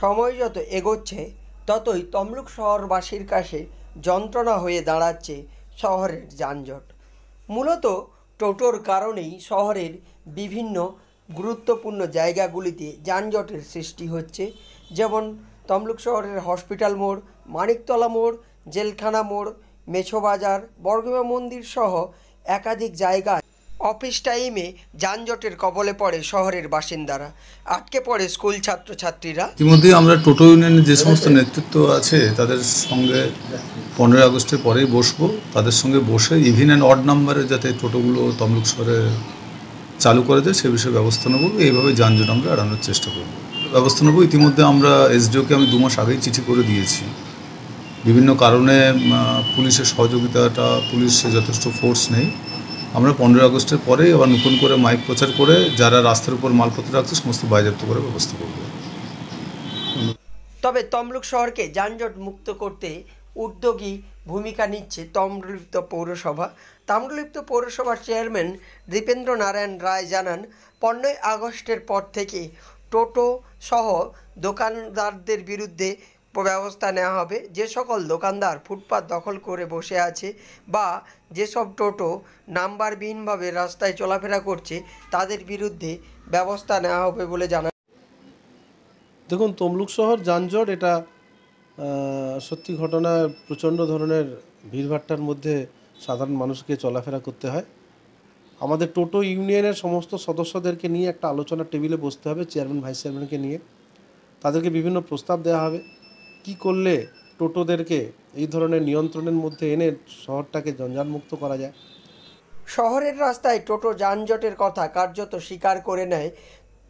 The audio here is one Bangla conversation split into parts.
সময় যত এগোচ্ছে ততই তমলুক শহরবাসীর কাছে যন্ত্রণা হয়ে দাঁড়াচ্ছে শহরের যানজট মূলত টোটোর কারণেই শহরের বিভিন্ন গুরুত্বপূর্ণ জায়গাগুলিতে যানজটের সৃষ্টি হচ্ছে যেমন তমলুক শহরের হসপিটাল মোড় মানিকতলা মোড় জেলখানা মোড় মেছোবাজার বর্গমা মন্দির সহ একাধিক জায়গায় অফিস টাইমে যানজটের কবলে পড়ে শহরের বাসিন্দারা আটকে পড়ে স্কুল ছাত্রছাত্রীরা ইতিমধ্যে আমরা টোটো ইউনিয়নের যে সমস্ত নেতৃত্ব আছে তাদের সঙ্গে পনেরোই আগস্টের পরেই বসবো তাদের সঙ্গে বসে ইভিন অ্যান্ড অড নাম্বারে যাতে টোটোগুলো তমলুক শহরে চালু করে দেয় সে বিষয়ে ব্যবস্থা নেব এইভাবে যানজট আমরা এড়ানোর চেষ্টা করব ব্যবস্থা নেব ইতিমধ্যে আমরা এসডিওকে আমি দু মাস আগেই চিঠি করে দিয়েছি বিভিন্ন কারণে পুলিশের সহযোগিতাটা পুলিশে যথেষ্ট ফোর্স নেই আমরা পনেরোই আগস্টের পরে আবার নতুন করে মাইক প্রচার করে যারা রাস্তার উপর মালপত্র রাখছে সমস্ত বাজেয়াপ্ত করে ব্যবস্থা করব তবে তমলুক শহরকে যানজট মুক্ত করতে উদ্যোগী ভূমিকা নিচ্ছে তমলিপ্ত পৌরসভা তাম্রলিপ্ত পৌরসভার চেয়ারম্যান দীপেন্দ্র নারায়ণ রায় জানান পনেরোই আগস্টের পর থেকে টোটো সহ দোকানদারদের বিরুদ্ধে ব্যবস্থা নেওয়া হবে যে সকল দোকানদার ফুটপাত দখল করে বসে আছে বা যেসব টোটো নাম্বারবিহীনভাবে রাস্তায় চলাফেরা করছে তাদের বিরুদ্ধে ব্যবস্থা নেওয়া হবে বলে জানা দেখুন তমলুক শহর যানজট এটা সত্যি ঘটনা প্রচণ্ড ধরনের ভিড়ভাট্টার মধ্যে সাধারণ মানুষকে চলাফেরা করতে হয় আমাদের টোটো ইউনিয়নের সমস্ত সদস্যদেরকে নিয়ে একটা আলোচনা টেবিলে বসতে হবে চেয়ারম্যান ভাইস চেয়ারম্যানকে নিয়ে তাদেরকে বিভিন্ন প্রস্তাব দেওয়া হবে কি করলে টোটোদেরকে এই ধরনের নিয়ন্ত্রণের মধ্যে এনে শহরটাকে জঞ্জালমুক্ত করা যায় শহরের রাস্তায় টোটো যানজটের কথা কার্যত স্বীকার করে নেয়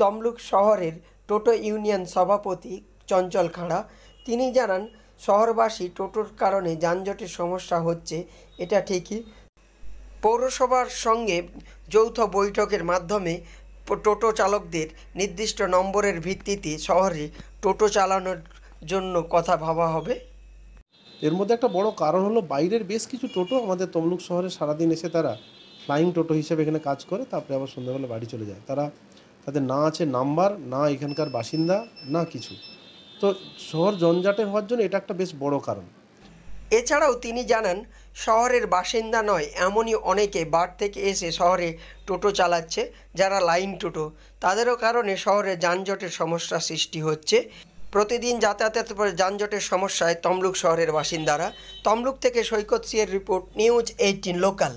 তমলুক শহরের টোটো ইউনিয়ন সভাপতি চঞ্চল খাঁড়া তিনি জানান শহরবাসী টোটোর কারণে যানজটের সমস্যা হচ্ছে এটা ঠিকই পৌরসভার সঙ্গে যৌথ বৈঠকের মাধ্যমে টোটো চালকদের নির্দিষ্ট নম্বরের ভিত্তিতে শহরে টোটো চালানোর জন্য কথা ভাবা হবে এর মধ্যে একটা বড় কারণ হলো বাইরের বেশ কিছু টোটো আমাদের তমলুক শহরে সারাদিন এসে তারা ফ্লাইং টোটো হিসেবে এখানে কাজ করে তারপরে আবার সন্ধ্যাবেলা বাড়ি চলে যায় তারা তাদের না আছে নাম্বার না এখানকার বাসিন্দা না কিছু তো শহর জঞ্জাটে হওয়ার জন্য এটা একটা বেশ বড় কারণ এছাড়াও তিনি জানান শহরের বাসিন্দা নয় এমনই অনেকে বার থেকে এসে শহরে টোটো চালাচ্ছে যারা লাইন টোটো তাদেরও কারণে শহরে যানজটের সমস্যা সৃষ্টি হচ্ছে প্রতিদিন যাতায়াতের যানজটের সমস্যায় তমলুক শহরের বাসিন্দারা তমলুক থেকে সৈকত সিয়ের রিপোর্ট নিউজ এইটিন লোকাল